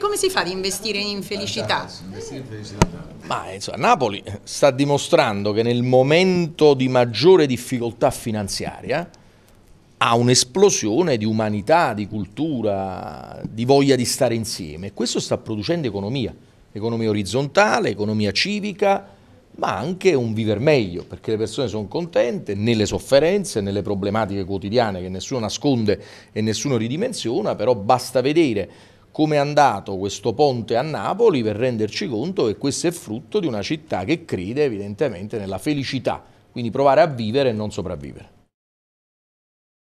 Come si fa ad investire in felicità? Ma insomma, Napoli eh, sta dimostrando che nel momento di maggiore difficoltà finanziaria ha un'esplosione di umanità, di cultura, di voglia di stare insieme. Questo sta producendo economia, economia orizzontale, economia civica, ma anche un viver meglio, perché le persone sono contente nelle sofferenze, nelle problematiche quotidiane che nessuno nasconde e nessuno ridimensiona, però basta vedere come è andato questo ponte a Napoli per renderci conto che questo è frutto di una città che crede evidentemente nella felicità, quindi provare a vivere e non sopravvivere.